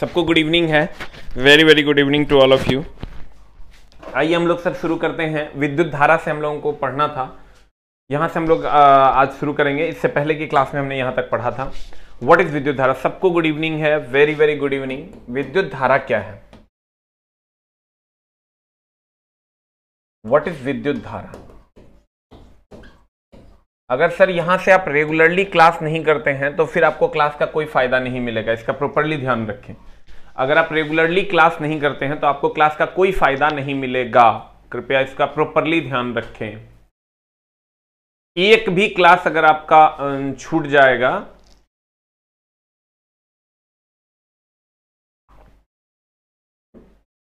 सबको good evening है very very good evening to all of you आइए हम लोग सब शुरू करते हैं विद्युत धारा से हम लोगों को पढ़ना था यहाँ से हम लोग आज शुरू करेंगे इससे पहले की क्लास में हमने यहाँ तक पढ़ा था व्हाट इज विद्युत धारा सबको गुड इवनिंग है वेरी वेरी गुड इवनिंग विद्युत धारा क्या है व्हाट इज विद्युत धारा अगर सर यहां से आप रेगुलरली क्लास नहीं करते हैं तो फिर आपको क्लास का कोई फ़ायदा नहीं मिलेगा इसका प्रॉपरली ध्यान रखें अगर आप रेगुलरली क्लास नहीं करते हैं तो आपको क्लास का कोई फ़ायदा नहीं मिलेगा कृपया इसका प्रॉपरली ध्यान रखें एक भी क्लास अगर आपका अं, छूट जाएगा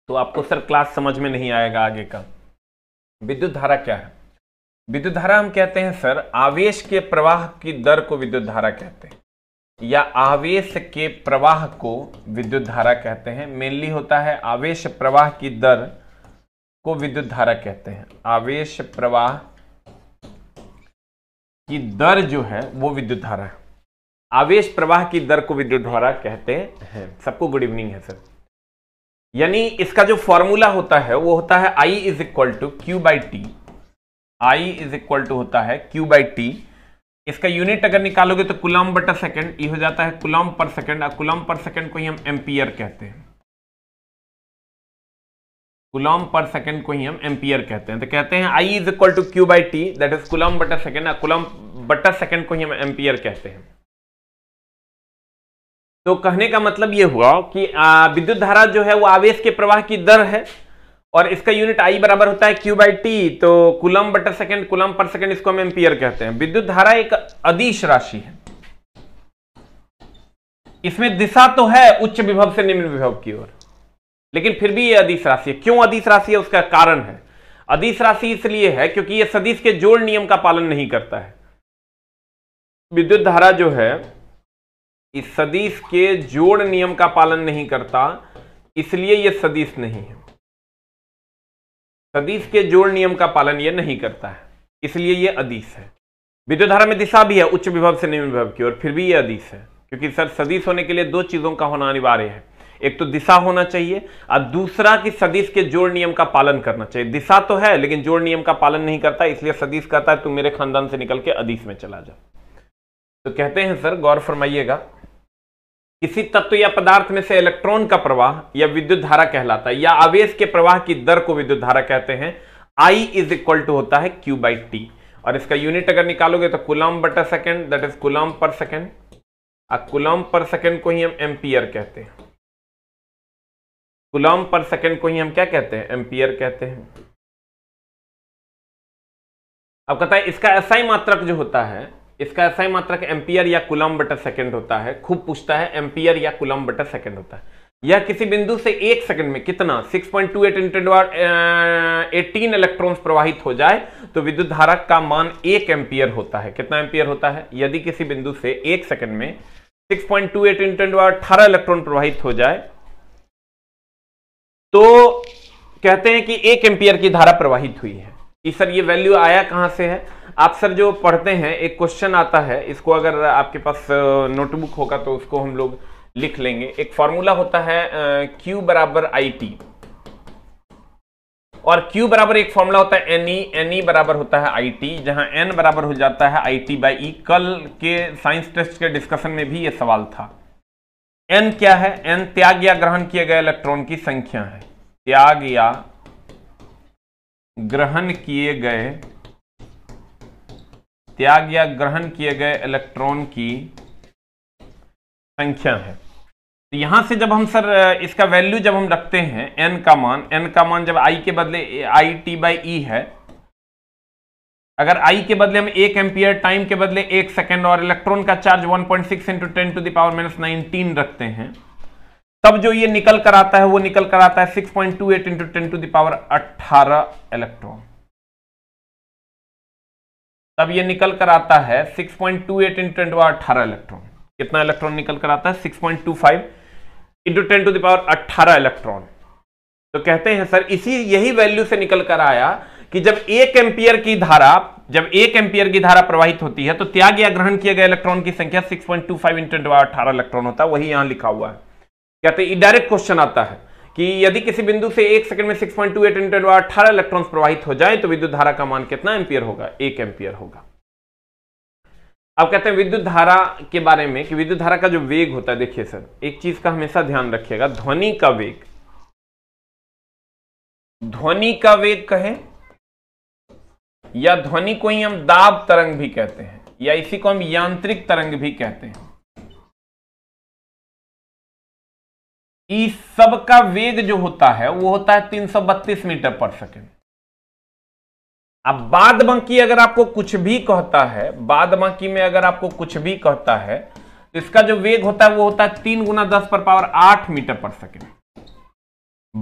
तो आपको सर क्लास समझ में नहीं आएगा आगे का विद्युत धारा क्या है विद्युत धारा हम कहते हैं सर आवेश के प्रवाह की दर को विद्युत धारा कहते हैं या आवेश के प्रवाह को विद्युत धारा कहते हैं मेनली होता है आवेश प्रवाह की दर को विद्युत धारा कहते हैं आवेश प्रवाह की दर जो है वो विद्युत धारा है आवेश प्रवाह की दर को विद्युत धारा कहते हैं सबको गुड इवनिंग है सर यानी इसका जो फॉर्मूला होता है वो होता है I is equal to Q by T I is equal to होता है Q बाई टी इसका यूनिट अगर निकालोगे तो कुलम बटर सेकेंड ये हो जाता है कुलम पर सेकेंड और कुलम पर सेकेंड को ही हम एम्पियर कहते हैं कुलम पर सेकेंड को ही हम एम्पियर कहते हैं तो कहते हैं I is equal to Q by T that is coulomb बटर सेकेंड और कुलम बटर सेकेंड को ही हम एम्पियर कहते हैं तो कहने का मतलब ये हुआ कि विद्युत धारा जो है वो आवेश के प्रवाह की दर है और इसका यूनिट आई बराबर होता है क्यू बाई टी तो कुलम बटर सेकेंड कुलम पर सेकेंड इसको हम एम्पियर कहते हैं विद्युत धारा एक अदिश राशि है इसमें दिशा तो है उच्च विभव से निम्न विभव की ओर लेकिन फिर भी ये अधिस राशि है क्यों अधिस राशि है उसका कारण है अधिस राशि इसलिए है क्योंकि ये सदिश के जोड़ नियम का पालन नहीं करता है विद्युत धारा जो है इस सदिश के जोड़ नियम का पालन नहीं करता इसलिए यह सदिश नहीं है सदीश के जोड़ नियम का पालन यह नहीं करता है इसलिए यह अदीश है विद्युत धारा में दिशा भी है उच्च विभव से निम्न विभव की और फिर भी यह अदीश है क्योंकि सर सदीश होने के लिए दो चीज़ों का होना अनिवार्य है एक तो दिशा होना चाहिए और दूसरा कि सदीश के जोड़ नियम का पालन करना चाहिए दिशा तो है लेकिन जोड़ नियम का पालन नहीं करता इसलिए सदीश कहता है तुम मेरे खानदान से निकल के अदीश में चला जाओ तो कहते हैं सर गौर फरमाइएगा किसी तत्व या पदार्थ में से इलेक्ट्रॉन का प्रवाह या विद्युत धारा कहलाता है या आवेश के प्रवाह की दर को विद्युत धारा कहते हैं आई इज इक्वल टू होता है क्यू बाई टी और इसका यूनिट अगर निकालोगे तो कुलम बटा second that is coulomb per second और कुलम पर सेकेंड को ही हम एम्पियर कहते हैं कुलम पर सेकेंड को ही हम क्या कहते हैं एम्पियर कहते हैं अब कहता है इसका एसआई मात्रक जो होता है इसका ऐसा ही मात्रक एम्पियर या कुलम बटर सेकेंड होता है खूब पूछता है एम्पियर या कुलम बटर सेकेंड होता है यह किसी बिंदु से एक सेकंड में कितना 6.28 पॉइंट टू एट इलेक्ट्रॉन्स प्रवाहित हो जाए तो विद्युत धारा का मान एक एम्पियर होता है कितना एम्पियर होता है यदि किसी बिंदु से एक सेकंड में 6.28 पॉइंट टू एट इलेक्ट्रॉन प्रवाहित हो जाए तो कहते हैं कि एक एम्पियर की धारा प्रवाहित हुई है सर ये वैल्यू आया कहां से है आप सर जो पढ़ते हैं एक क्वेश्चन आता है इसको अगर आपके पास नोटबुक होगा तो उसको हम लोग लिख लेंगे एक फॉर्मूला होता है क्यू बराबर आई टी और Q बराबर एक फॉर्मूला होता है एनई एन ई बराबर होता है आई टी जहां N बराबर हो जाता है आई टी बाई ई कल के साइंस टेस्ट के डिस्कशन में भी यह सवाल था N क्या है N त्याग या ग्रहण किए गए इलेक्ट्रॉन की संख्या है त्याग या ग्रहण किए गए त्याग या ग्रहण किए गए इलेक्ट्रॉन की संख्या है तो यहां से जब हम सर इसका वैल्यू जब हम रखते हैं एन का मान एन का मान जब आई के बदले आई टी बाई ई है अगर आई के बदले हम एक एम्पियर टाइम के बदले एक सेकेंड और इलेक्ट्रॉन का charge 1.6 point six into ten to the power minus nineteen रखते हैं तब जो ये निकल कर आता है वो निकल कर आता है 6.28 point two eight into ten to the power अट्ठारह इलेक्ट्रॉन तब ये निकल कर आता है 6.28 point two eight into ten power electron कितना इलेक्ट्रॉन निकल कर आता है 6.25 point two five into ten to the power अट्ठारह इलेक्ट्रॉन तो कहते हैं सर इसी यही वैल्यू से निकल कर आया कि जब एक एम्पियर की धारा जब एक एम्पियर की धारा प्रवाहित होती है तो त्याग या ग्रहण किए गए इलेक्ट्रॉन की संख्या 6.25 पॉइंट टू फाइव इंटू अट्ठारह इलेक्ट्रॉन होता है वही यहां लिखा हुआ है कहते हैं डायरेक्ट क्वेश्चन आता है कि यदि किसी बिंदु से एक सेकंड में 6.28 पॉइंट टू एट इंटू अठारह इलेक्ट्रॉन प्रवाहित हो जाए तो विद्युत धारा का मान कितना एम्पियर होगा एक एम्पियर होगा अब कहते हैं विद्युत धारा के बारे में कि विद्युत धारा का जो वेग होता है देखिए सर एक चीज का हमेशा ध्यान रखिएगा ध्वनि का वेग ध्वनि का वेग कहें या ध्वनि को ही हम दाब तरंग भी कहते हैं या इसी को हम यांत्रिक तरंग भी कहते हैं इस सब का वेग जो होता है वो होता है 332 मीटर पर सेकेंड अब बाद बाकी अगर आपको कुछ भी कहता है बाद बाकी में अगर आपको कुछ भी कहता है तो इसका जो वेग होता है वो होता है तीन गुना दस पर पावर आठ मीटर पर सेकेंड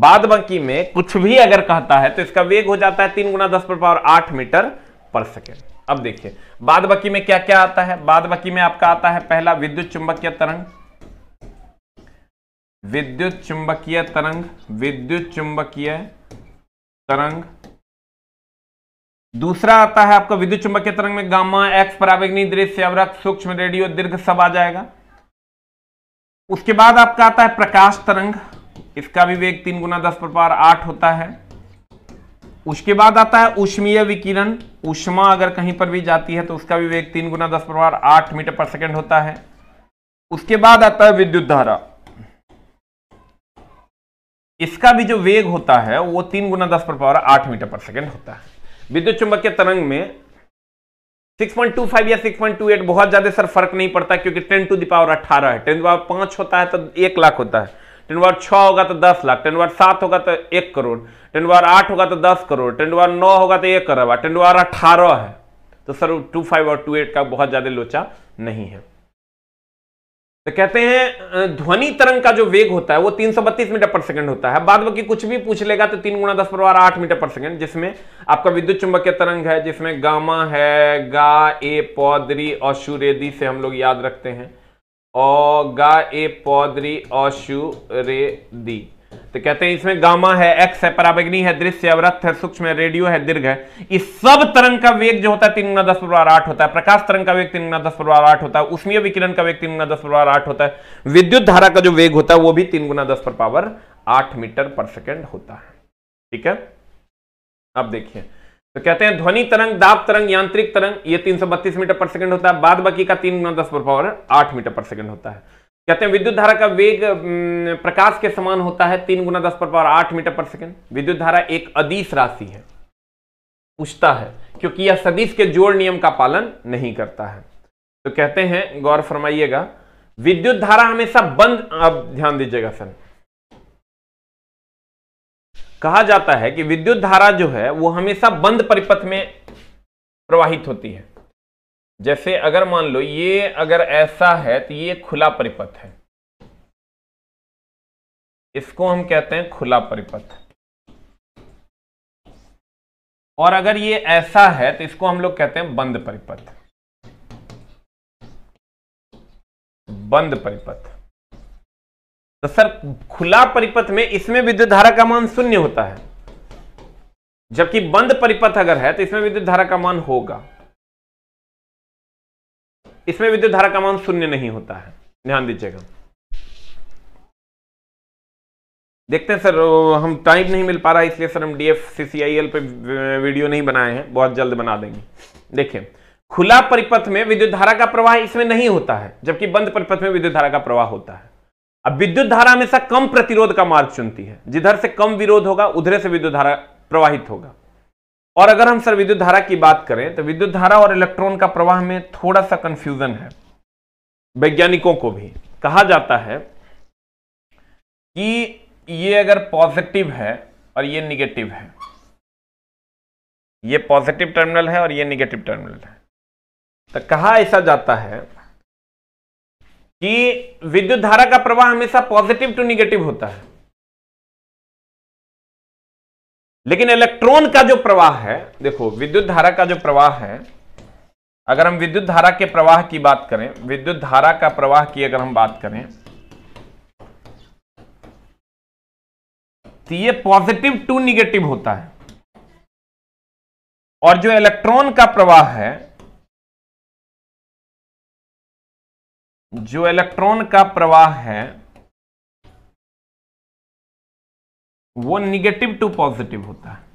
बाद बाकी में कुछ भी अगर कहता है तो इसका वेग हो जाता है तीन गुना दस पर पावर आठ मीटर पर सेकेंड अब देखिए बाद बाकी में क्या क्या आता है बाद बाकी में आपका आता है पहला विद्युत चुंबकीय तरंग विद्युत चुंबकीय तरंग विद्युत चुंबकीय तरंग दूसरा आता है आपका विद्युत चुंबकीय तरंग में गामा एक्स परावेगनी दृश्य अवरक सूक्ष्म रेडियो दीर्घ सब आ जाएगा उसके बाद आपका आता है प्रकाश तरंग इसका भी वेग तीन गुना दस पर पार आठ होता है उसके बाद आता है उष्मीय विकिरण उष्मा अगर कहीं पर भी जाती है तो उसका भी वेग तीन गुना दस पर पार आठ मीटर पर सेकेंड होता है उसके बाद आता है विद्युत धारा इसका भी जो वेग होता है वो तीन गुना दस पर पावर आठ मीटर पर सेकंड होता है विद्युत चुंबक के तरंग में 6.25 या 6.28 बहुत ज्यादा सर फर्क नहीं पड़ता क्योंकि 10 टू दावर 18 है 10 दावर पांच होता है तो एक लाख होता है 10 दावर छ होगा तो दस लाख 10 दावर सात होगा तो एक करोड़ 10 दावर आठ होगा तो दस करोड़ 10 दावर नौ होगा तो एक करोड़ 10 दावर अठारह है तो सर टू फाइव और टू एट का बहुत ज्यादा लोचा नहीं है तो कहते हैं ध्वनि तरंग का जो वेग होता है वो 332 मीटर पर सेकंड होता है बाद बाकी कुछ भी पूछ लेगा तो तीन गुणा दस परवार आठ मीटर पर सेकंड जिसमें आपका विद्युत चुंबकीय तरंग है जिसमें गामा है गा ए पौधरी और शुरेदी से हम लोग याद रखते हैं और गा ए पौधरी और दी तो कहते हैं इसमें गामा है एक्स है पराबग्नि है दृश्य अवरथ है सूक्ष्म है रेडियो है दीर्घ है इस सब तरंग का वेग जो होता है तीन गुना दस प्रवार आठ होता है प्रकाश तरंग का वेग तीन गुना दस प्रवार आठ होता है उष्मीय विकिरण का वेग तीन गुना दस प्रवार आठ होता है विद्युत धारा का जो वेग होता है वो भी तीन गुना दस पर पावर आठ मीटर पर सेकेंड होता है ठीक है अब देखिए तो कहते हैं ध्वनि तरंग दाब तरंग यांत्रिक तरंग ये 332 मीटर पर सेकंड होता है बाद बाकी का तीन गुना दस पर पावर आठ मीटर पर सेकंड होता है कहते हैं विद्युत धारा का वेग प्रकाश के समान होता है तीन गुना दस पर पावर आठ मीटर पर सेकंड विद्युत धारा एक अदिश राशि है पूछता है क्योंकि यह सदिश के जोड़ नियम का पालन नहीं करता है तो कहते हैं गौर फरमाइएगा विद्युत धारा हमेशा बंद अब ध्यान दीजिएगा सर कहा जाता है कि विद्युत धारा जो है वो हमेशा बंद परिपथ में प्रवाहित होती है जैसे अगर मान लो ये अगर ऐसा है तो ये खुला परिपथ है इसको हम कहते हैं खुला परिपथ और अगर ये ऐसा है तो इसको हम लोग कहते हैं बंद परिपथ बंद परिपथ तो सर खुला परिपथ में इसमें विद्युत धारा का मान शून्य होता है जबकि बंद परिपथ अगर है तो इसमें विद्युत धारा का मान होगा इसमें विद्युत धारा का मान शून्य नहीं होता है ध्यान दीजिएगा देखते हैं सर हम टाइम नहीं मिल पा रहा है इसलिए सर हम D F C C I L पे वीडियो नहीं बनाए हैं बहुत जल्द बना देंगे देखिए खुला परिपथ में विद्युत धारा का प्रवाह इसमें नहीं होता है जबकि बंद परिपथ में विद्युत धारा का प्रवाह होता है अब विद्युत धारा हमेशा कम प्रतिरोध का मार्ग चुनती है जिधर से कम विरोध होगा उधर से विद्युत धारा प्रवाहित होगा और अगर हम सर विद्युत धारा की बात करें तो विद्युत धारा और इलेक्ट्रॉन का प्रवाह में थोड़ा सा कंफ्यूजन है वैज्ञानिकों को भी कहा जाता है कि ये अगर पॉजिटिव है और ये निगेटिव है ये पॉजिटिव टर्मिनल है और ये निगेटिव टर्मिनल है तो कहा ऐसा जाता है कि विद्युत धारा का प्रवाह हमेशा पॉजिटिव टू निगेटिव होता है लेकिन इलेक्ट्रॉन का जो प्रवाह है देखो विद्युत धारा का जो प्रवाह है अगर हम विद्युत धारा के प्रवाह की बात करें विद्युत धारा का प्रवाह की अगर हम बात करें तो ये पॉजिटिव टू निगेटिव होता है और जो इलेक्ट्रॉन का प्रवाह है जो इलेक्ट्रॉन का प्रवाह है वो निगेटिव टू पॉजिटिव होता है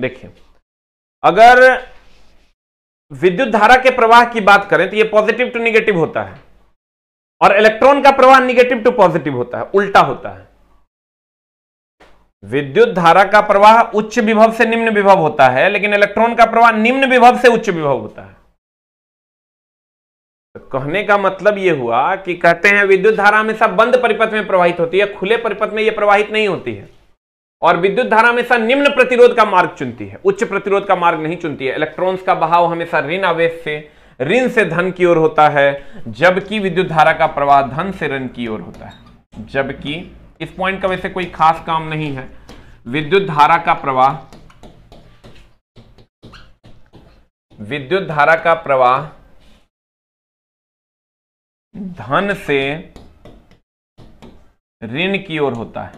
देखिए अगर विद्युत धारा के प्रवाह की बात करें तो ये पॉजिटिव टू निगेटिव होता है और इलेक्ट्रॉन का प्रवाह निगेटिव टू पॉजिटिव होता है उल्टा होता है विद्युत धारा का प्रवाह उच्च विभव से निम्न विभव होता है लेकिन इलेक्ट्रॉन का प्रवाह निम्न विभव से उच्च विभव होता है कहने का मतलब यह हुआ कि कहते हैं विद्युत धारा हमेशा बंद परिपथ में प्रवाहित होती है खुले परिपथ में यह प्रवाहित नहीं होती है और विद्युत धारा हमेशा निम्न प्रतिरोध का मार्ग चुनती है उच्च प्रतिरोध का मार्ग नहीं चुनती है इलेक्ट्रॉन्स का बहाव हमेशा ऋण आवेश से ऋण से धन की ओर होता है जबकि विद्युत धारा का प्रवाह धन से ऋण की ओर होता है जबकि इस पॉइंट का वैसे कोई खास काम नहीं है विद्युत धारा का प्रवाह विद्युत धारा का प्रवाह धन से ऋण की ओर होता है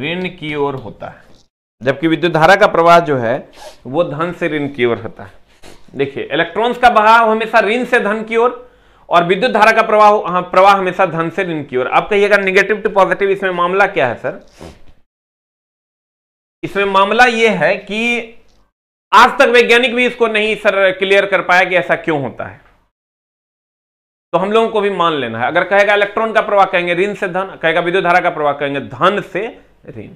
ऋण की ओर होता है जबकि विद्युत धारा का प्रवाह जो है वो धन से ऋण की ओर होता है देखिए इलेक्ट्रॉन्स का बहाव हमेशा ऋण से धन की ओर और, और विद्युत धारा का प्रवाह हाँ, प्रवाह हमेशा धन से ऋण की ओर आप कहिएगा नेगेटिव टू पॉजिटिव इसमें मामला क्या है सर इसमें मामला यह है कि आज तक वैज्ञानिक भी इसको नहीं सर क्लियर कर पाया कि ऐसा क्यों होता है तो हम लोगों को भी मान लेना है अगर कहेगा इलेक्ट्रॉन का प्रवाह कहेंगे ऋण से धन कहेगा विद्युत धारा का प्रवाह कहेंगे धन से ऋण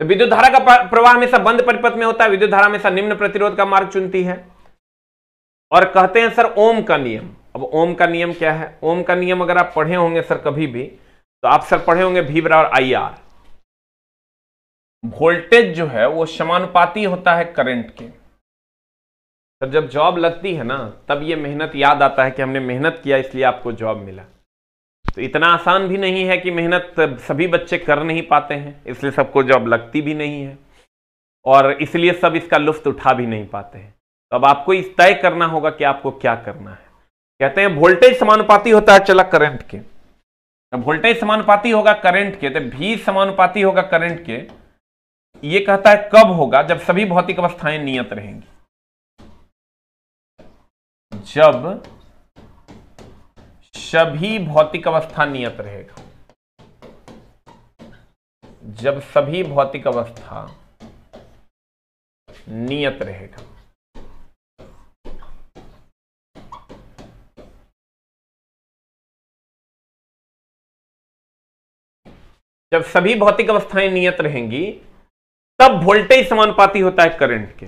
तो विद्युत धारा का प्रवाह हमेशा बंद परिपथ में होता है विद्युत धारा हमेशा निम्न प्रतिरोध का मार्ग चुनती है और कहते हैं सर ओम का नियम अब ओम का नियम क्या है ओम का नियम अगर आप पढ़े होंगे सर कभी भी तो आप सर पढ़े होंगे भीबरा और आई आर वोल्टेज जो है वो समानुपाती होता है करंट के तो जब जॉब लगती है ना तब ये मेहनत याद आता है कि हमने मेहनत किया इसलिए आपको जॉब मिला तो इतना आसान भी नहीं है कि मेहनत सभी बच्चे कर नहीं पाते हैं इसलिए सबको जॉब लगती भी नहीं है और इसलिए सब इसका लुफ्त उठा भी नहीं पाते हैं तो अब आपको इस तय करना होगा कि आपको क्या करना है कहते हैं वोल्टेज समानुपाती होता है चला करंट के अब वोल्टेज समानुपाती होगा करंट के तो भी समानुपाती होगा करंट के ये कहता है कब होगा जब सभी भौतिक अवस्थाएं नियत रहेंगी जब सभी भौतिक अवस्था नियत रहेगा जब सभी भौतिक अवस्था नियत रहेगा जब सभी भौतिक अवस्थाएं नियत रहेंगी तब वोल्टेज समानुपाती होता है करंट के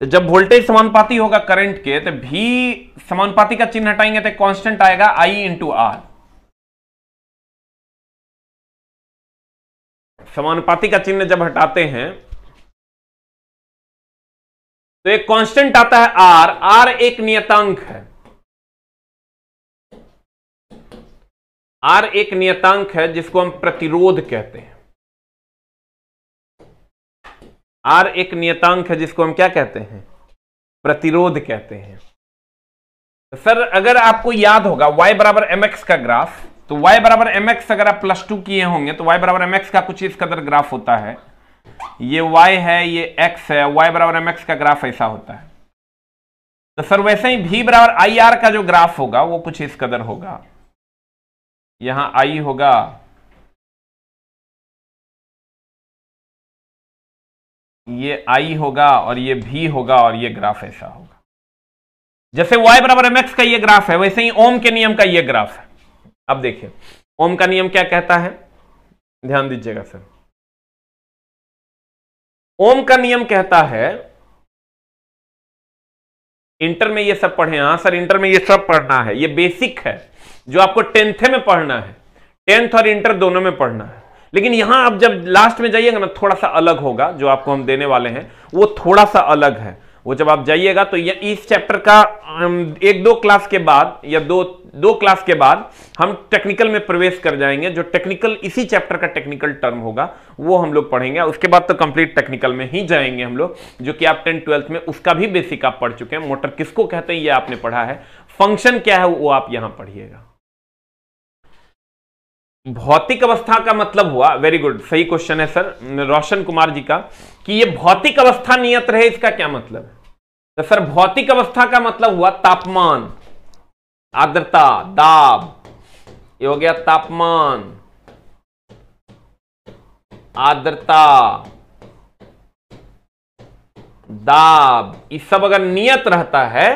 तो जब वोल्टेज समानुपाती होगा करंट के तो भी समानुपाती का चिन्ह हटाएंगे तो कांस्टेंट आएगा आई इंटू आर समानुपाती का चिन्ह जब हटाते हैं तो एक कांस्टेंट आता है आर आर एक नियतांक है आर एक नियतांक है जिसको हम प्रतिरोध कहते हैं आर एक नियतांक है जिसको हम क्या कहते हैं प्रतिरोध कहते हैं तो सर अगर आपको याद होगा y बराबर एम का ग्राफ तो y बराबर एम अगर आप प्लस टू किए होंगे तो y बराबर एम का कुछ इस कदर ग्राफ होता है ये y है ये x है y बराबर एम का ग्राफ ऐसा होता है तो सर वैसे ही भी बराबर आई आर का जो ग्राफ होगा वो कुछ इस कदर होगा यहां आई होगा ये आई होगा और ये भी होगा और ये ग्राफ ऐसा होगा जैसे वाई बराबर एम एक्स का ये ग्राफ है वैसे ही ओम के नियम का ये ग्राफ है अब देखिए ओम का नियम क्या कहता है ध्यान दीजिएगा सर ओम का नियम कहता है इंटर में ये सब पढ़े हाँ सर इंटर में ये सब पढ़ना है ये बेसिक है जो आपको टेंथे में पढ़ना है टेंथ और इंटर दोनों में पढ़ना है लेकिन यहां आप जब लास्ट में जाइएगा ना थोड़ा सा अलग होगा जो आपको हम देने वाले हैं वो थोड़ा सा अलग है वो जब आप जाइएगा तो इस चैप्टर का एक दो क्लास के बाद या दो दो क्लास के बाद हम टेक्निकल में प्रवेश कर जाएंगे जो टेक्निकल इसी चैप्टर का टेक्निकल टर्म होगा वो हम लोग पढ़ेंगे उसके बाद तो कंप्लीट टेक्निकल में ही जाएंगे हम लोग जो कि आप टेंथ ट्वेल्थ में उसका भी बेसिक आप पढ़ चुके हैं मोटर किसको कहते हैं ये आपने पढ़ा है फंक्शन क्या है वो आप यहां पढ़िएगा भौतिक अवस्था का मतलब हुआ वेरी गुड सही क्वेश्चन है सर रोशन कुमार जी का कि ये भौतिक अवस्था नियत रहे इसका क्या मतलब तो सर भौतिक अवस्था का मतलब हुआ तापमान आर्द्रता दाब ये हो गया तापमान आर्द्रता दाब इस सब अगर नियत रहता है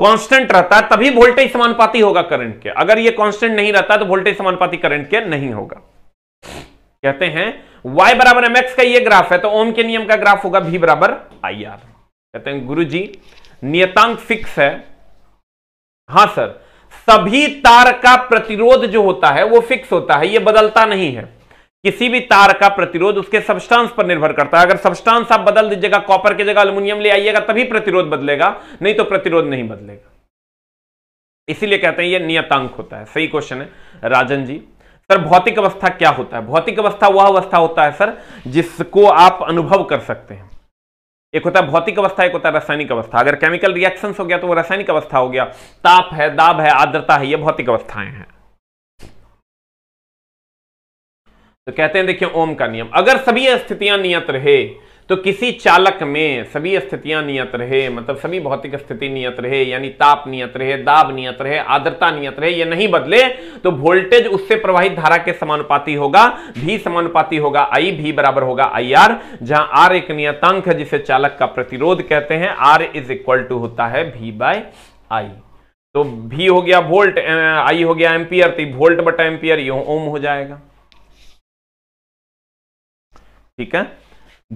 कांस्टेंट रहता है तभी वोल्टेज समानुपाती होगा करंट के अगर ये कांस्टेंट नहीं रहता तो वोल्टेज समानुपाती करंट के नहीं होगा कहते हैं y बराबर एम का ये ग्राफ है तो ओम के नियम का ग्राफ होगा v बराबर आई आर कहते हैं गुरु जी नियतांक फिक्स है हां सर सभी तार का प्रतिरोध जो होता है वो फिक्स होता है ये बदलता नहीं है किसी भी तार का प्रतिरोध उसके सब्सटेंस पर निर्भर करता है अगर सब्सटेंस आप बदल दीजिएगा कॉपर की जगह अल्मोनियम ले आइएगा तभी प्रतिरोध बदलेगा नहीं तो प्रतिरोध नहीं बदलेगा इसीलिए कहते हैं ये नियतांक होता है सही क्वेश्चन है राजन जी सर भौतिक अवस्था क्या होता है भौतिक अवस्था वह अवस्था होता है सर जिसको आप अनुभव कर सकते हैं एक होता है भौतिक अवस्था एक होता है रासायनिक अवस्था अगर केमिकल रिएक्शन हो गया तो वो रासायनिक अवस्था हो गया ताप है दाब है आर्द्रता है ये भौतिक अवस्थाएं हैं तो कहते हैं देखिए ओम का नियम अगर सभी स्थितियां नियत रहे तो किसी चालक में सभी स्थितियां नियत रहे मतलब सभी भौतिक स्थिति नियत रहे यानी ताप नियत रहे दाब नियत रहे आद्रता नियत रहे ये नहीं बदले तो वोल्टेज उससे प्रवाहित धारा के समानुपाती होगा भी समानुपाती होगा आई भी बराबर होगा आई आर जहां आर एक नियतांक है जिसे चालक का प्रतिरोध कहते हैं आर इज इक्वल टू होता है भी बाय आई तो भी हो गया वोल्ट आई हो गया एम्पियर तो वोल्ट बटा एम्पियर ये ओम हो जाएगा ठीक है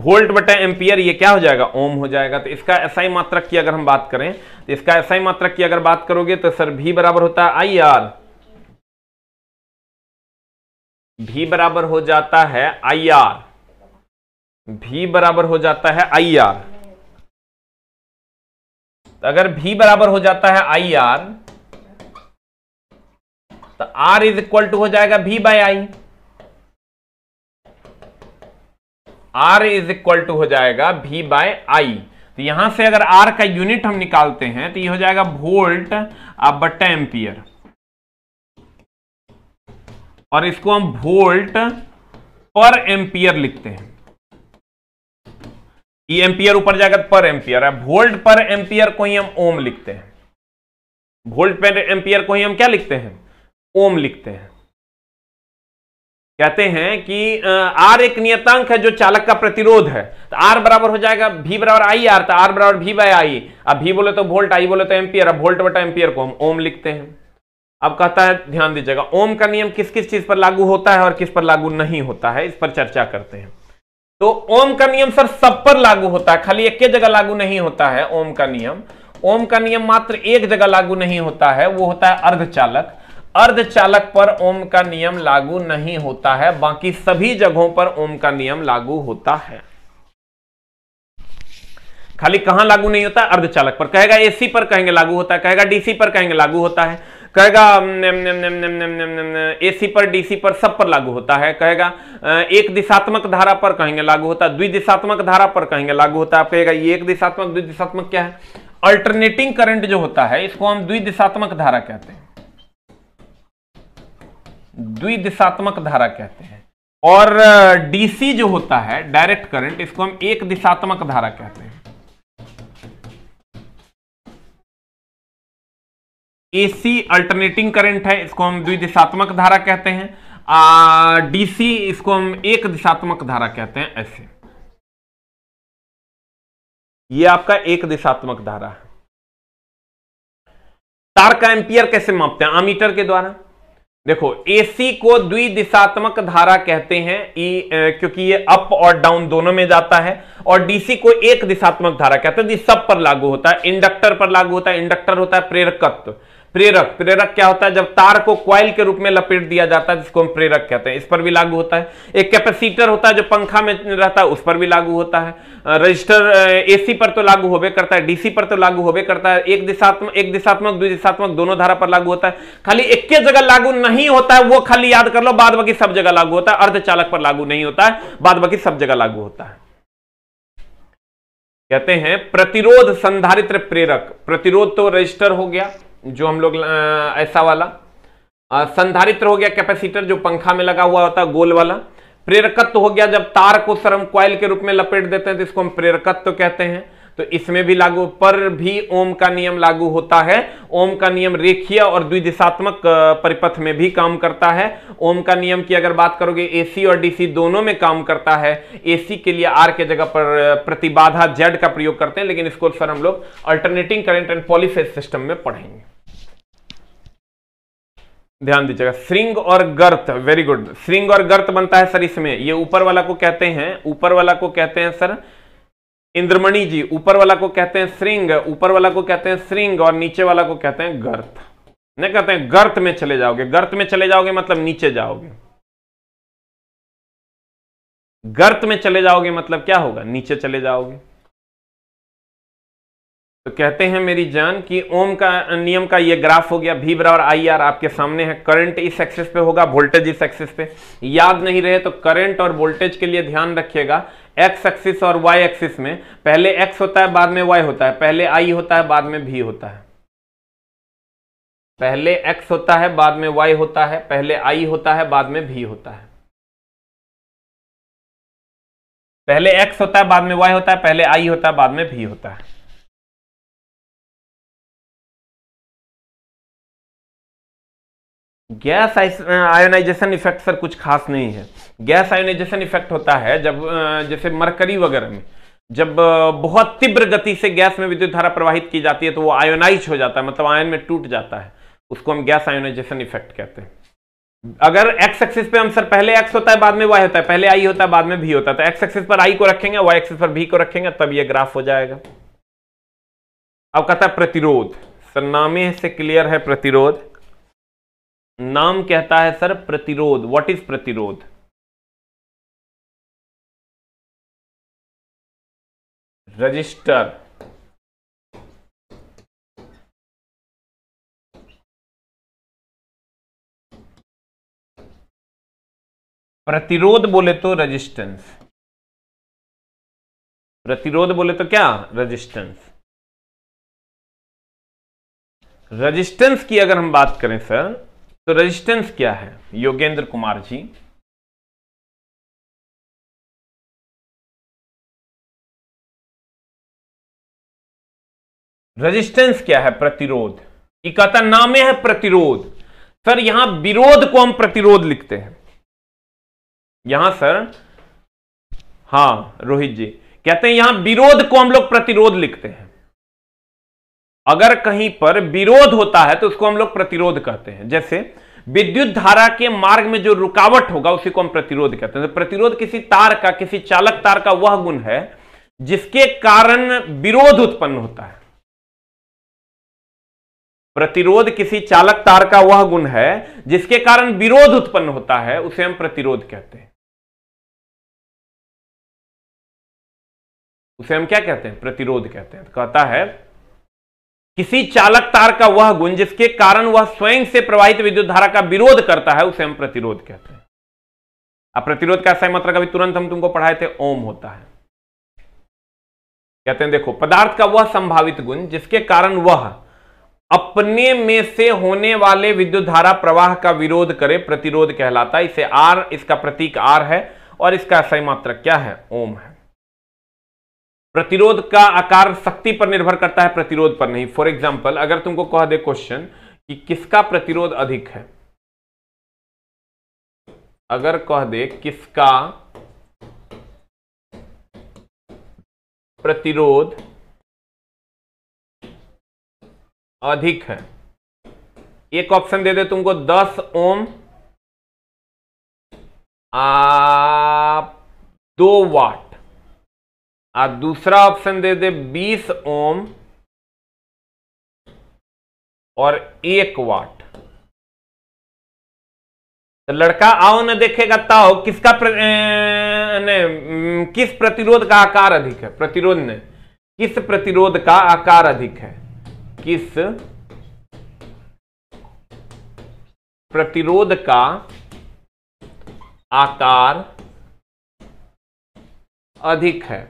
वोल्ट बटे एम्पियर ये क्या हो जाएगा ओम हो जाएगा तो इसका एसआई मात्रक की अगर हम बात करें तो इसका एसआई मात्रक की अगर बात करोगे तो सर भी बराबर होता है आई आर भी बराबर हो जाता है आई आर भी बराबर हो जाता है आई आर तो अगर भी बराबर हो जाता है आई आर तो आर इज इक्वल टू हो जाएगा भी by I R is equal to हो जाएगा भी बाय आई तो यहां से अगर आर का यूनिट हम निकालते हैं तो ये हो जाएगा वोल्ट अब एम्पियर और इसको हम वोल्ट पर एम्पियर लिखते हैं एम्पियर e ऊपर जाएगा पर एम्पियर है वोल्ट पर एम्पियर को ही हम ओम लिखते हैं वोल्ट पर एम्पियर को ही हम क्या लिखते हैं ओम लिखते हैं कहते हैं कि आर एक नियतांक है जो चालक का प्रतिरोध है तो आर बराबर हो जाएगा भी बराबर आई आर तो आर बराबर भी बाय आई अब भी बोले तो वोल्ट आई बोले तो एम्पियर अब वोल्ट बटा एम्पियर को हम ओम लिखते हैं अब कहता है ध्यान दीजिएगा ओम का नियम किस किस चीज पर लागू होता है और किस पर लागू नहीं होता है इस पर चर्चा करते हैं तो ओम का नियम सर सब पर लागू होता है खाली एक जगह लागू नहीं होता है ओम का नियम ओम का नियम मात्र एक जगह लागू नहीं होता है वो होता है अर्धचालक अर्धचालक पर ओम का नियम लागू नहीं होता है बाकी सभी जगहों पर ओम का नियम लागू होता है खाली कहां लागू नहीं होता अर्धचालक पर कहेगा एसी पर कहेंगे लागू होता है कहेगा डीसी पर कहेंगे लागू होता है कहेगा एसी पर डीसी पर सब पर लागू होता है कहेगा एक दिशात्मक धारा पर कहेंगे लागू होता है द्विदिशात्मक धारा पर कहेंगे लागू होता है आप कहेगा ये एक दिशात्मक द्विदिशात्मक क्या है अल्टरनेटिंग करंट जो होता है इसको हम द्विदिशात्मक धारा कहते हैं द्विदिशात्मक धारा कहते हैं और डीसी जो होता है डायरेक्ट करंट इसको हम एक दिशात्मक धारा कहते हैं एसी अल्टरनेटिंग करंट है इसको हम द्विदिशात्मक धारा कहते हैं डीसी इसको हम एक दिशात्मक धारा कहते हैं ऐसे ये आपका एक दिशात्मक धारा है तार का एम्पियर कैसे मापते हैं आमीटर के द्वारा देखो एसी को द्विदिशात्मक धारा कहते हैं ई e, क्योंकि ये अप और डाउन दोनों में जाता है और डीसी को एक दिशात्मक धारा कहते हैं जी सब पर लागू होता है इंडक्टर पर लागू होता है इंडक्टर होता है प्रेरकत्व प्रेरक प्रेरक क्या होता है जब तार को क्वाइल के रूप में लपेट दिया जाता है जिसको हम प्रेरक कहते हैं इस पर भी लागू होता है एक कैपेसिटर होता है जो पंखा में रहता है उस पर भी लागू होता है रजिस्टर एसी पर तो लागू होबे करता है डीसी पर तो लागू होबे करता है एक दिशात्मक एक दिशात्मक दिशात्मक दोनों धारा पर लागू होता है खाली एक जगह लागू नहीं होता है वो खाली याद कर लो बाद बाकी सब जगह लागू होता है अर्धचालक पर लागू नहीं होता है बाद बाकी सब जगह लागू होता है कहते हैं प्रतिरोध संधारित्र प्रेरक प्रतिरोध तो रजिस्टर हो गया जो हम लोग ऐसा वाला संधारित्र हो गया कैपेसिटर जो पंखा में लगा हुआ होता है गोल वाला प्रेरकत्व हो गया जब तार को सरम क्वाइल के रूप में लपेट देते हैं तो इसको हम प्रेरकत्व कहते हैं तो इसमें भी लागू पर भी ओम का नियम लागू होता है ओम का नियम रेखीय और द्विदिशात्मक परिपथ में भी काम करता है ओम का नियम की अगर बात करोगे एसी और डीसी दोनों में काम करता है एसी के लिए आर के जगह पर प्रतिबाधा जेड का प्रयोग करते हैं लेकिन इसको सर हम लोग alternating current and polyphase system में पढ़ेंगे ध्यान दीजिएगा श्रृंग और गर्त वेरी गुड श्रृंग और गर्त बनता है सर इसमें ये ऊपर वाला को कहते हैं ऊपर वाला को कहते हैं सर इंद्रमणि जी ऊपर वाला को कहते हैं श्रृंग ऊपर वाला को कहते हैं श्रृंग और नीचे वाला को कहते हैं गर्थ नहीं कहते हैं गर्त में चले जाओगे गर्त में चले जाओगे मतलब नीचे जाओगे गर्त में चले जाओगे मतलब क्या होगा नीचे चले जाओगे तो कहते हैं मेरी जान कि ओम का नियम का ये ग्राफ हो गया भी बराबर आई आर आपके सामने है करंट इस एक्सिस पे होगा वोल्टेज इस एक्सिस पे याद नहीं रहे तो करंट और वोल्टेज के लिए ध्यान रखिएगा एक्स एक्सिस और वाई एक्सिस में पहले एक्स होता है बाद में वाई होता है पहले आई होता है बाद में भी होता है पहले एक्स होता है बाद में वाई होता है पहले आई होता है बाद में भी होता है पहले एक्स होता है बाद में वाई होता है पहले आई होता है बाद में भी होता है गैस आयोनाइजेशन इफेक्ट सर कुछ खास नहीं है गैस आयोनाइजेशन इफेक्ट होता है जब जैसे मरकरी वगैरह में जब बहुत तीव्र गति से गैस में विद्युत धारा प्रवाहित की जाती है तो वो आयोनाइज हो जाता है मतलब आयन में टूट जाता है उसको हम गैस आयोनाइजेशन इफेक्ट कहते हैं अगर एक्स एक्सिस पे हम सर पहले एक्स होता है बाद में वाई होता है पहले आई होता है बाद में भी होता है तो एक्स एक्सिस पर आई को रखेंगे वाई एक्सिस पर भी को रखेंगे तब ये ग्राफ हो जाएगा अब कहता है प्रतिरोध सर नामे से क्लियर है प्रतिरोध नाम कहता है सर प्रतिरोध व्हाट इज प्रतिरोध रजिस्टर प्रतिरोध बोले तो रेजिस्टेंस प्रतिरोध बोले तो क्या रेजिस्टेंस रेजिस्टेंस की अगर हम बात करें सर तो रेजिस्टेंस क्या है योगेंद्र कुमार जी रेजिस्टेंस क्या है प्रतिरोध इकाता नाम है प्रतिरोध सर यहां विरोध को हम प्रतिरोध लिखते हैं यहां सर हाँ रोहित जी कहते हैं यहां विरोध को हम लोग प्रतिरोध लिखते हैं अगर कहीं पर विरोध होता है तो उसको हम लोग प्रतिरोध कहते हैं जैसे विद्युत धारा के मार्ग में जो रुकावट होगा उसी को हम प्रतिरोध कहते हैं तो प्रतिरोध किसी तार का किसी चालक तार का वह गुण है जिसके कारण विरोध उत्पन्न होता है प्रतिरोध किसी चालक तार का वह गुण है जिसके कारण विरोध उत्पन्न होता है उसे हम प्रतिरोध कहते हैं उसे हम क्या कहते हैं प्रतिरोध कहते हैं तो कहता है किसी चालक तार का वह गुण जिसके कारण वह स्वयं से प्रवाहित विद्युत धारा का विरोध करता है उसे हम प्रतिरोध कहते हैं अब प्रतिरोध का सही मतलब कभी तुरंत हम तुमको पढ़ाए थे ओम होता है कहते हैं देखो पदार्थ का वह संभावित गुण जिसके कारण वह अपने में से होने वाले विद्युत धारा प्रवाह का विरोध करे प्रतिरोध कहलाता है इसे आर इसका प्रतीक आर है और इसका सही मात्रक क्या है ओम है प्रतिरोध का आकार शक्ति पर निर्भर करता है प्रतिरोध पर नहीं फॉर एग्जाम्पल अगर तुमको कह दे क्वेश्चन कि किसका प्रतिरोध अधिक है अगर कह दे किसका प्रतिरोध अधिक है एक ऑप्शन दे दे तुमको 10 ओम आ, दो वाट और दूसरा ऑप्शन दे दे 20 ओम और एक वाट तो लड़का आओ न देखेगा ताओ किसका प्र, ने, किस प्रतिरोध का आकार अधिक है प्रतिरोध ने किस प्रतिरोध का आकार अधिक है किस प्रतिरोध का आकार अधिक है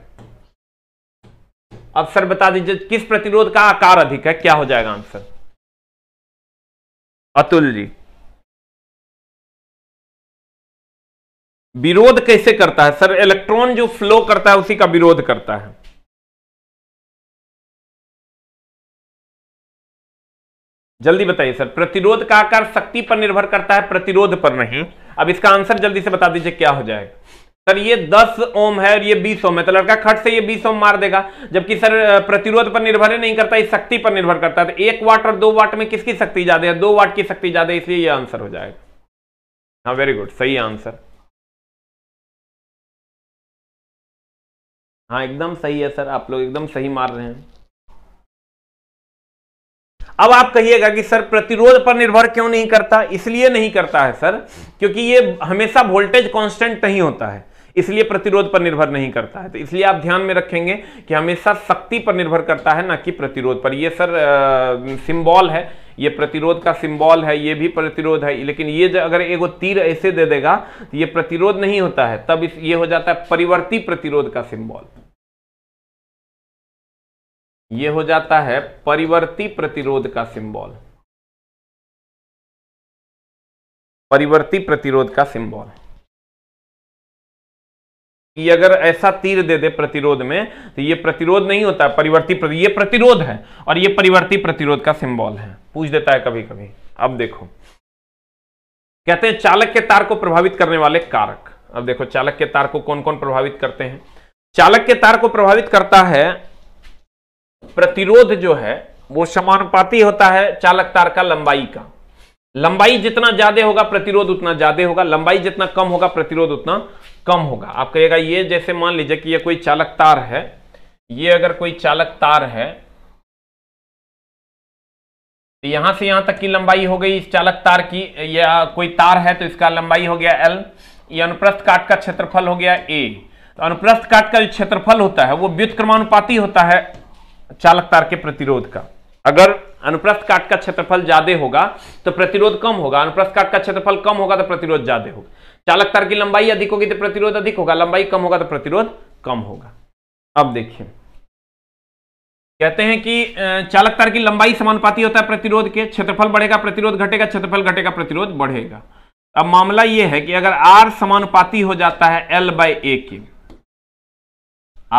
अब सर बता दीजिए किस प्रतिरोध का आकार अधिक है क्या हो जाएगा आंसर अतुल जी विरोध कैसे करता है सर इलेक्ट्रॉन जो फ्लो करता है उसी का विरोध करता है जल्दी बताइए सर प्रतिरोध का आकार शक्ति पर निर्भर करता है प्रतिरोध पर नहीं अब इसका आंसर जल्दी से बता दीजिए क्या हो जाएगा सर ये 10 ओम है और ये 20 ओम है तो लड़का खट से ये 20 ओम मार देगा जबकि सर प्रतिरोध पर निर्भर नहीं करता इस शक्ति पर निर्भर करता है तो एक वाट और दो वाट में किसकी शक्ति ज्यादा है दो वाट की शक्ति ज्यादा है इसलिए ये आंसर हो जाएगा हाँ वेरी गुड सही आंसर हाँ एकदम सही है सर आप लोग एकदम सही मार रहे हैं अब आप कहिएगा कि सर प्रतिरोध पर निर्भर क्यों नहीं करता इसलिए नहीं करता है सर क्योंकि ये हमेशा वोल्टेज कांस्टेंट नहीं होता है इसलिए प्रतिरोध पर निर्भर नहीं करता है तो इसलिए आप ध्यान में रखेंगे कि हमेशा शक्ति पर निर्भर करता है ना कि प्रतिरोध पर यह सर सिंबॉल है ये प्रतिरोध का सिंबल है ये भी प्रतिरोध है लेकिन ये अगर एगो तीर ऐसे दे देगा तो ये प्रतिरोध नहीं होता है तब इस ये हो जाता है परिवर्ती प्रतिरोध का सिंबल ये हो जाता है परिवर्ती प्रतिरोध का सिंबल परिवर्ती प्रतिरोध का सिंबल कि अगर ऐसा तीर दे दे प्रतिरोध में तो ये प्रतिरोध नहीं होता परिवर्ती प्रतिरोध ये प्रतिरोध है और ये परिवर्ती प्रतिरोध का सिंबल है पूछ देता है कभी कभी अब देखो कहते हैं चालक के तार को प्रभावित करने वाले कारक अब देखो चालक के तार को कौन कौन प्रभावित करते हैं चालक के तार को प्रभावित करता है प्रतिरोध जो है वो समानुपाती होता है चालक तार का लंबाई का लंबाई जितना ज्यादा होगा प्रतिरोध उतना ज्यादा होगा लंबाई जितना कम होगा प्रतिरोध उतना कम होगा आप कहेगा ये जैसे मान लीजिए कि ये कोई चालक तार है ये अगर कोई चालक तार है तो यहां से यहां तक की लंबाई हो गई इस चालक तार की या कोई तार है तो इसका लंबाई हो गया एल ये अनुप्रस्थ काट का क्षेत्रफल हो गया ए तो अनुप्रस्थ काट का जो क्षेत्रफल होता है वो व्युत क्रमानुपाती होता है चालक तार के प्रतिरोध का अगर अनुप्रस्थ काट का क्षेत्रफल ज्यादा होगा तो प्रतिरोध कम होगा अनुप्रस्थ काट का क्षेत्रफल कम होगा तो प्रतिरोध ज्यादा होगा चालक तार की लंबाई अधिक होगी तो प्रतिरोध अधिक होगा लंबाई कम होगा तो प्रतिरोध कम होगा अब देखिए कहते हैं कि चालक तार की लंबाई समानुपाती होता है प्रतिरोध के क्षेत्रफल बढ़ेगा प्रतिरोध घटेगा क्षेत्रफल घटेगा प्रतिरोध बढ़ेगा अब मामला यह है कि अगर आर समानुपाती हो जाता है एल बाई ए के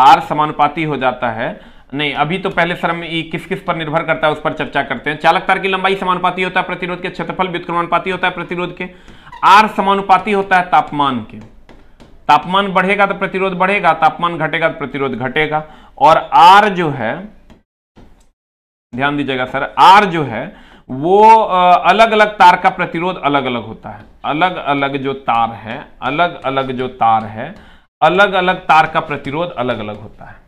आर समानुपाती हो जाता है नहीं अभी तो पहले सर हम किस किस पर निर्भर करता है उस पर चर्चा करते हैं चालक तार की लंबाई समानुपाती होता है प्रतिरोध के क्षेत्रफल व्युत्क्रमानुपाती होता है प्रतिरोध के आर समानुपाती होता है तापमान के तापमान बढ़ेगा तो प्रतिरोध बढ़ेगा तापमान घटेगा तो प्रतिरोध घटेगा और आर जो है ध्यान दीजिएगा सर आर जो है वो अलग अलग तार का प्रतिरोध अलग अलग होता है अलग अलग जो तार है अलग अलग जो तार है अलग अलग तार का प्रतिरोध अलग अलग होता है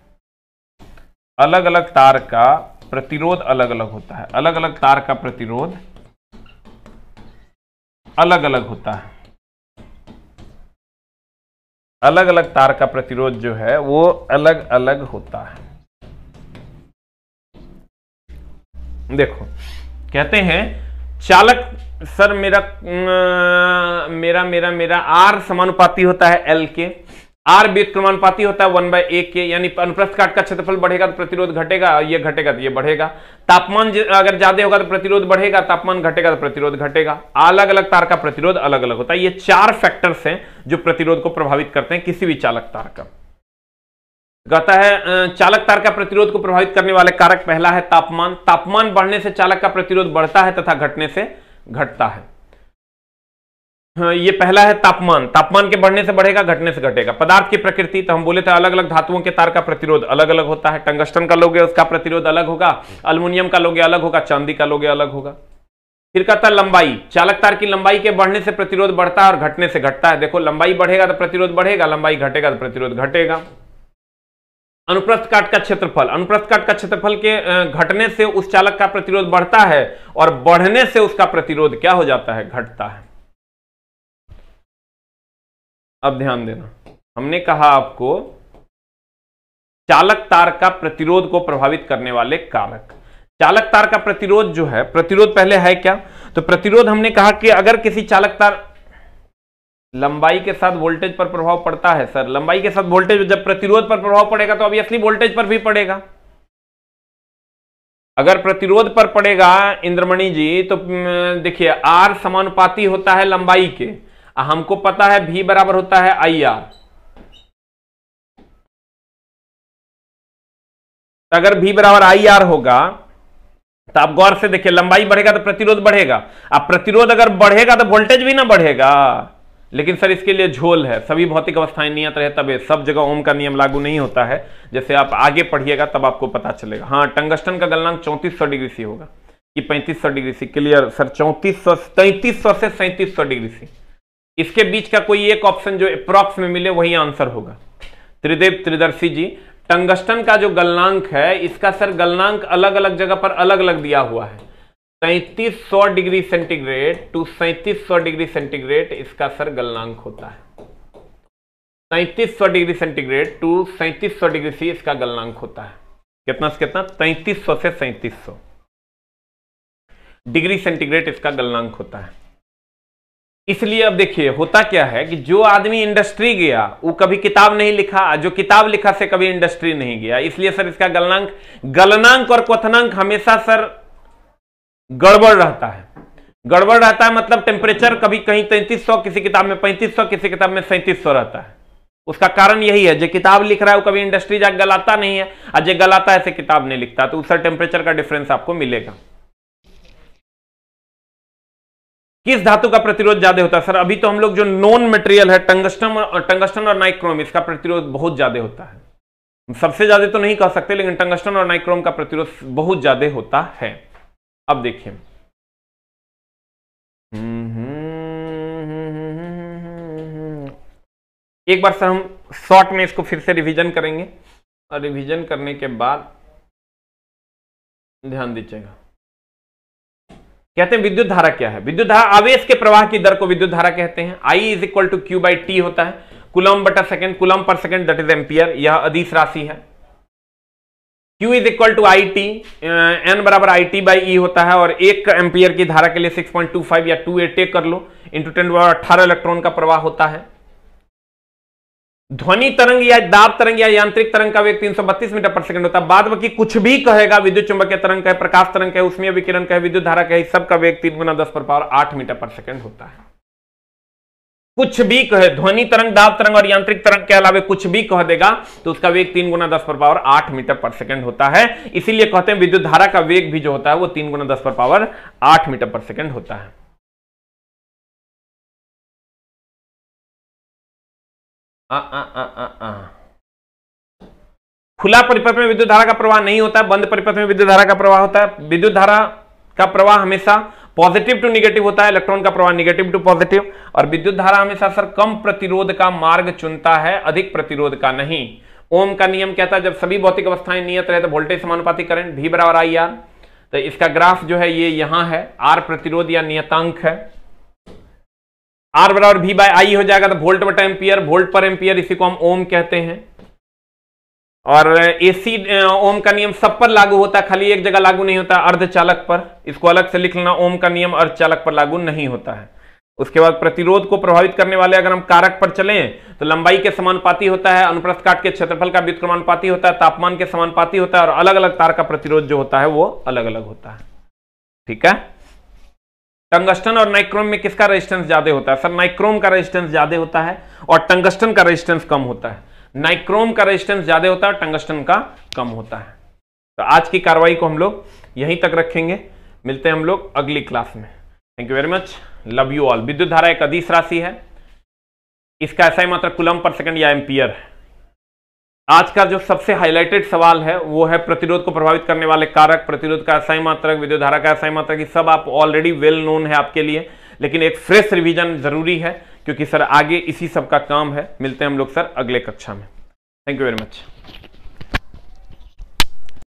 अलग अलग तार का प्रतिरोध अलग अलग होता है अलग अलग तार का प्रतिरोध अलग अलग होता है अलग अलग तार का प्रतिरोध जो है वो अलग अलग होता है देखो कहते हैं चालक सर मेरा मेरा मेरा मेरा आर समानुपाती होता है एल के आर व्युत्क्रमानुपाती होता है वन बाय ए के यानी अनुप्रस्थ काट का क्षेत्रफल बढ़ेगा तो प्रतिरोध घटेगा और ये घटेगा तो ये बढ़ेगा तापमान अगर ज्यादा होगा तो प्रतिरोध बढ़ेगा तापमान घटेगा तो प्रतिरोध घटेगा अलग अलग तार का प्रतिरोध अलग अलग होता है ये चार फैक्टर्स हैं जो प्रतिरोध को प्रभावित करते हैं किसी भी चालक तार का कहता है चालक तार का प्रतिरोध को प्रभावित करने वाले कारक पहला है तापमान तापमान बढ़ने से चालक का प्रतिरोध बढ़ता है तथा घटने से घटता है हाँ, ये पहला है तापमान तापमान के बढ़ने से बढ़ेगा घटने से घटेगा पदार्थ की प्रकृति तो हम बोले थे अलग अलग धातुओं के तार का प्रतिरोध अलग अलग होता है टंगस्टन का लोगे उसका प्रतिरोध अलग होगा अल्मोनियम का लोगे अलग होगा चांदी का लोगे अलग होगा फिर कहता है लंबाई चालक तार की लंबाई के बढ़ने से प्रतिरोध बढ़ता है और घटने से घटता है देखो लंबाई बढ़ेगा तो प्रतिरोध बढ़ेगा लंबाई घटेगा तो प्रतिरोध घटेगा अनुप्रस्थ काट का क्षेत्रफल अनुप्रस्थ काट का क्षेत्रफल के घटने से उस चालक का प्रतिरोध बढ़ता है और बढ़ने से उसका प्रतिरोध क्या हो जाता है घटता है अब ध्यान देना हमने कहा आपको चालक तार का प्रतिरोध को प्रभावित करने वाले कारक चालक तार का प्रतिरोध जो है प्रतिरोध पहले है क्या तो प्रतिरोध हमने कहा कि अगर किसी चालक तार लंबाई के साथ वोल्टेज पर प्रभाव पड़ता है सर लंबाई के साथ वोल्टेज जब प्रतिरोध पर प्रभाव पड़ेगा तो ऑब्वियसली वोल्टेज पर भी पड़ेगा अगर प्रतिरोध पर पड़ेगा इंद्रमणि जी तो हम्म, देखिए आर समानुपाती होता है लंबाई के हमको पता है भी बराबर होता है आई आर तो अगर भी बराबर आई आर होगा तो आप गौर से देखिए लंबाई बढ़ेगा तो प्रतिरोध बढ़ेगा अब प्रतिरोध अगर बढ़ेगा तो वोल्टेज भी ना बढ़ेगा लेकिन सर इसके लिए झोल है सभी भौतिक अवस्थाएं नियत रहे तब सब जगह ओम का नियम लागू नहीं होता है जैसे आप आगे पढ़िएगा तब आपको पता चलेगा हाँ टंगस्टन का गलनांक चौंतीस डिग्री सी होगा कि पैंतीस डिग्री सी क्लियर सर चौंतीस सौ से सैंतीस डिग्री सी इसके बीच का कोई एक ऑप्शन जो अप्रोक्स में मिले वही आंसर होगा त्रिदेव त्रिदर्शी जी टंगस्टन का जो गलनांक है इसका सर गलनांक अलग अलग जगह पर अलग अलग दिया हुआ है सैंतीस सौ डिग्री सेंटीग्रेड टू सैंतीस सौ डिग्री सेंटीग्रेड इसका सर गलनांक होता है तैतीस सौ डिग्री सेंटीग्रेड टू सैंतीस सौ डिग्री सी इसका गलनांक होता है कितना से कितना तैतीस सौ से सैंतीस सौ डिग्री सेंटीग्रेड इसका गलनांक होता है इसलिए अब देखिए होता क्या है कि जो आदमी इंडस्ट्री गया वो कभी किताब नहीं लिखा जो किताब लिखा से कभी इंडस्ट्री नहीं गया इसलिए सर इसका गलनांक गलनांक और क्वनांक हमेशा सर गड़बड़ रहता है गड़बड़ रहता है मतलब टेम्परेचर कभी कहीं तैंतीस सौ किसी किताब में पैंतीस सौ किसी किताब में सैंतीस सौ रहता है उसका कारण यही है जो किताब लिख रहा है वो कभी इंडस्ट्री जाकर गलाता नहीं है और जो गलाता है ऐसे किताब नहीं लिखता तो उस टेम्परेचर का डिफरेंस आपको मिलेगा किस धातु का प्रतिरोध ज्यादा होता है सर अभी तो हम लोग जो नॉन मटेरियल है टंगस्टम टंगस्टन और नाइक्रोम इसका प्रतिरोध बहुत ज्यादा होता है सबसे ज्यादा तो नहीं कह सकते लेकिन टंगस्टन और नाइक्रोम का प्रतिरोध बहुत ज्यादा होता है अब देखिए एक बार सर हम शॉर्ट में इसको फिर से रिवीजन करेंगे और रिवीजन करने के बाद ध्यान दीजिएगा कहते हैं विद्युत धारा क्या है विद्युत धारा आवेश के प्रवाह की दर को विद्युत धारा कहते हैं I is equal to Q by T होता है कुलम बटा second coulomb per second that is ampere यह अधिस राशि है Q is equal to I T एन बराबर आई टी बाई ई होता है और एक एम्पियर की धारा के लिए 6.25 या 2 ए टेक कर लो इंटू टेन अट्ठारह इलेक्ट्रॉन का प्रवाह होता है ध्वनि तरंग या दाब तरंग या यांत्रिक तरंग का वेग 332 मीटर पर सेकंड होता है बाद बाकी कुछ भी कहेगा विद्युत चुंबकीय तरंग है प्रकाश तरंग है उसमें विकिरण कहे विद्युत धारा कहे सबका वेग तीन गुना दस पर पावर आठ मीटर पर सेकंड होता है कुछ भी कहे ध्वनि तरंग दाब तरंग और यांत्रिक तरंग के अलावे कुछ भी कह देगा तो उसका वेग तीन गुना दस पर पावर आठ मीटर पर सेकंड होता है इसीलिए कहते हैं विद्युत धारा का वेग भी जो होता है वो तीन गुना दस पर पावर आठ मीटर पर सेकंड होता है खुला परिपथ में विद्युत धारा का प्रवाह नहीं होता है बंद परिपथ में विद्युत धारा का प्रवाह होता है विद्युत धारा का प्रवाह हमेशा पॉजिटिव टू निगेटिव होता है इलेक्ट्रॉन का प्रवाह निगेटिव टू पॉजिटिव और विद्युत धारा हमेशा सर कम प्रतिरोध का मार्ग चुनता है अधिक प्रतिरोध का नहीं ओम का नियम कहता है जब सभी भौतिक अवस्थाएं नियत रहे तो वोल्टेज समानुपाति करंट भी बराबर आई आर तो इसका ग्राफ जो है ये यहां है आर प्रतिरोध या नियतांक है आर बराबर वी बाय आई हो जाएगा तो वोल्ट बटा एम्पियर वोल्ट पर एम्पियर इसी को हम ओम कहते हैं और एसी ओम का नियम सब पर लागू होता है खाली एक जगह लागू नहीं होता अर्धचालक पर इसको अलग से लिख लेना ओम का नियम अर्धचालक पर लागू नहीं होता है उसके बाद प्रतिरोध को प्रभावित करने वाले अगर हम कारक पर चलें तो लंबाई के समानुपाती होता है अनुप्रस्थ काट के क्षेत्रफल का व्युत्क्रमानुपाती होता है तापमान के समानुपाती होता है और अलग अलग तार का प्रतिरोध जो होता है वो अलग अलग होता है ठीक है टंगस्टन और नाइक्रोम में किसका रेजिस्टेंस ज्यादा होता है सर नाइक्रोम का रेजिस्टेंस ज्यादा होता है और टंगस्टन का रेजिस्टेंस कम होता है नाइक्रोम का रेजिस्टेंस ज्यादा होता है टंगस्टन का कम होता है तो आज की कार्रवाई को हम लोग यहीं तक रखेंगे मिलते हैं हम लोग अगली क्लास में thank you very much love you all विद्युत धारा एक अधिस राशि है इसका ऐसा ही मात्र कुलम पर सेकंड या एम्पियर है आज का जो सबसे हाईलाइटेड सवाल है वो है प्रतिरोध को प्रभावित करने वाले कारक प्रतिरोध का असाई मात्रक विद्युत धारा का असाई मात्रक ये सब आप ऑलरेडी वेल नोन है आपके लिए लेकिन एक फ्रेश रिवीजन जरूरी है क्योंकि सर आगे इसी सब का काम है मिलते हैं हम लोग सर अगले कक्षा में थैंक यू वेरी मच